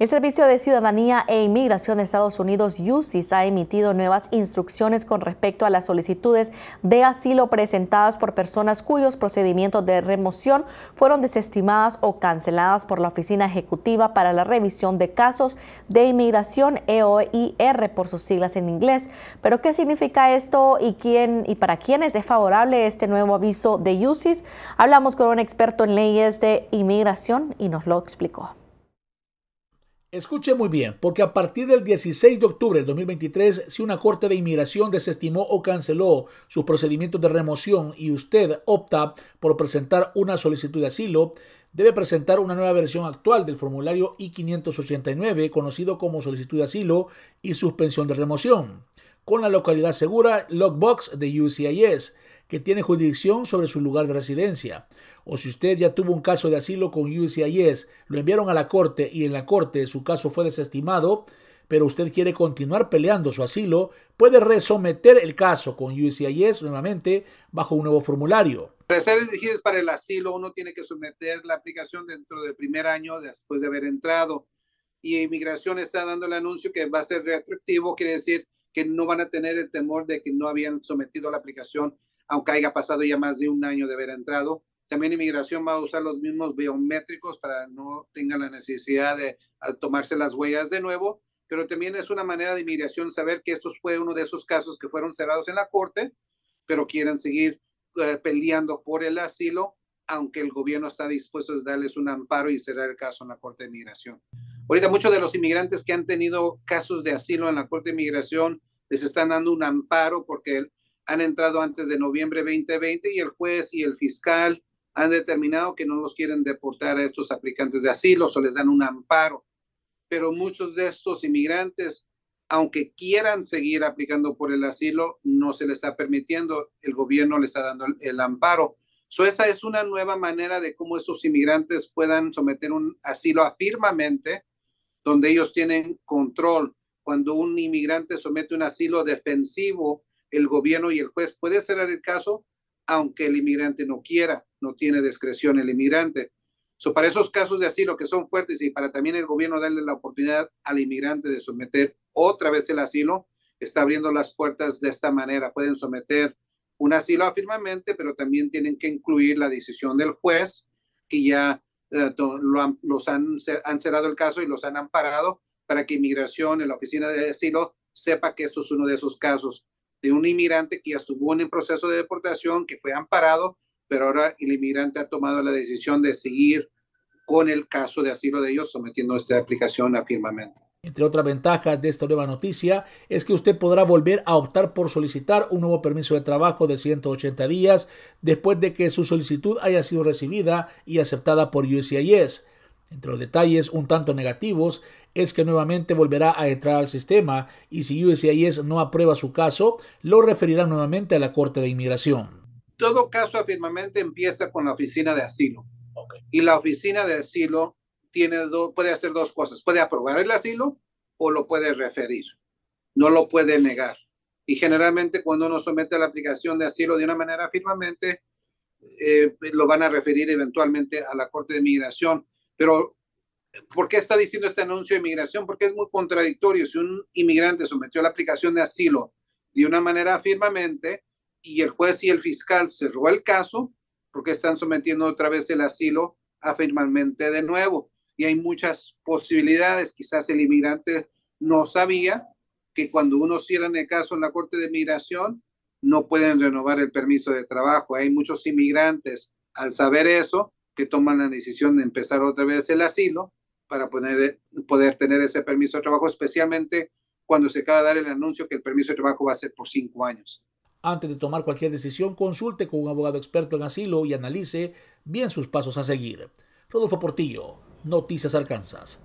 El Servicio de Ciudadanía e Inmigración de Estados Unidos, UCIS, ha emitido nuevas instrucciones con respecto a las solicitudes de asilo presentadas por personas cuyos procedimientos de remoción fueron desestimadas o canceladas por la Oficina Ejecutiva para la Revisión de Casos de Inmigración, EOIR, por sus siglas en inglés. Pero, ¿qué significa esto y, quién, y para quiénes es favorable este nuevo aviso de UCIS? Hablamos con un experto en leyes de inmigración y nos lo explicó. Escuche muy bien, porque a partir del 16 de octubre del 2023, si una corte de inmigración desestimó o canceló sus procedimientos de remoción y usted opta por presentar una solicitud de asilo, debe presentar una nueva versión actual del formulario I-589, conocido como solicitud de asilo y suspensión de remoción con la localidad segura Lockbox de UCIS, que tiene jurisdicción sobre su lugar de residencia. O si usted ya tuvo un caso de asilo con UCIS, lo enviaron a la corte y en la corte su caso fue desestimado, pero usted quiere continuar peleando su asilo, puede resometer el caso con UCIS nuevamente bajo un nuevo formulario. Para ser elegidos para el asilo, uno tiene que someter la aplicación dentro del primer año después de haber entrado. Y Inmigración está dando el anuncio que va a ser retroactivo, quiere decir que no van a tener el temor de que no habían sometido la aplicación, aunque haya pasado ya más de un año de haber entrado. También inmigración va a usar los mismos biométricos para no tengan la necesidad de tomarse las huellas de nuevo, pero también es una manera de inmigración saber que esto fue uno de esos casos que fueron cerrados en la corte, pero quieren seguir eh, peleando por el asilo, aunque el gobierno está dispuesto a darles un amparo y cerrar el caso en la corte de inmigración. Ahorita muchos de los inmigrantes que han tenido casos de asilo en la Corte de Inmigración les están dando un amparo porque han entrado antes de noviembre 2020 y el juez y el fiscal han determinado que no los quieren deportar a estos aplicantes de asilo, o les dan un amparo. Pero muchos de estos inmigrantes, aunque quieran seguir aplicando por el asilo, no se les está permitiendo, el gobierno le está dando el, amparo. esa es una nueva manera de cómo estos inmigrantes puedan someter un asilo afirmamente donde ellos tienen control. Cuando un inmigrante somete un asilo defensivo, el gobierno y el juez puede cerrar el caso aunque el inmigrante no quiera, no tiene discreción el inmigrante. So, para esos casos de asilo que son fuertes y para también el gobierno darle la oportunidad al inmigrante de someter otra vez el asilo, está abriendo las puertas de esta manera. Pueden someter un asilo afirmamente, pero también tienen que incluir la decisión del juez que ya eh, han, los han, cerrado el caso y los han amparado para que inmigración en la oficina de asilo sepa que esto es uno de esos casos de un inmigrante que ya estuvo en el proceso de deportación, que fue amparado, pero ahora el inmigrante ha tomado la decisión de seguir con el caso de asilo de ellos sometiendo esta aplicación firmamento. Entre otras ventajas de esta nueva noticia es que usted podrá volver a optar por solicitar un nuevo permiso de trabajo de 180 días después de que su solicitud haya sido recibida y aceptada por USCIS. Entre los detalles un tanto negativos es que nuevamente volverá a entrar al sistema y si USCIS no aprueba su caso, lo referirá nuevamente a la Corte de Inmigración. Todo caso afirmamente empieza con la oficina de asilo. Y la oficina de asilo tiene puede hacer dos cosas. Puede aprobar el asilo o lo puede referir. No lo puede negar. Y generalmente cuando uno somete a la aplicación de asilo de una manera firmemente, eh, lo van a referir eventualmente a la Corte de Migración. Pero, ¿por qué está diciendo este anuncio de migración? Porque es muy contradictorio. Si un inmigrante sometió la aplicación de asilo de una manera firmemente y el juez y el fiscal cerró el caso, porque están sometiendo otra vez el asilo afirmamente de nuevo? y hay muchas posibilidades. Quizás el inmigrante no sabía que cuando uno cierra el caso en la Corte de Migración, no pueden renovar el permiso de trabajo. Hay muchos inmigrantes, al saber eso, que toman la decisión de empezar otra vez el asilo para poder tener ese permiso de trabajo, especialmente cuando se acaba de dar el anuncio que el permiso de trabajo va a ser por cinco años. Antes de tomar cualquier decisión, consulte con un abogado experto en asilo y analice bien sus pasos a seguir. Rodolfo Portillo, Noticias Arkansas.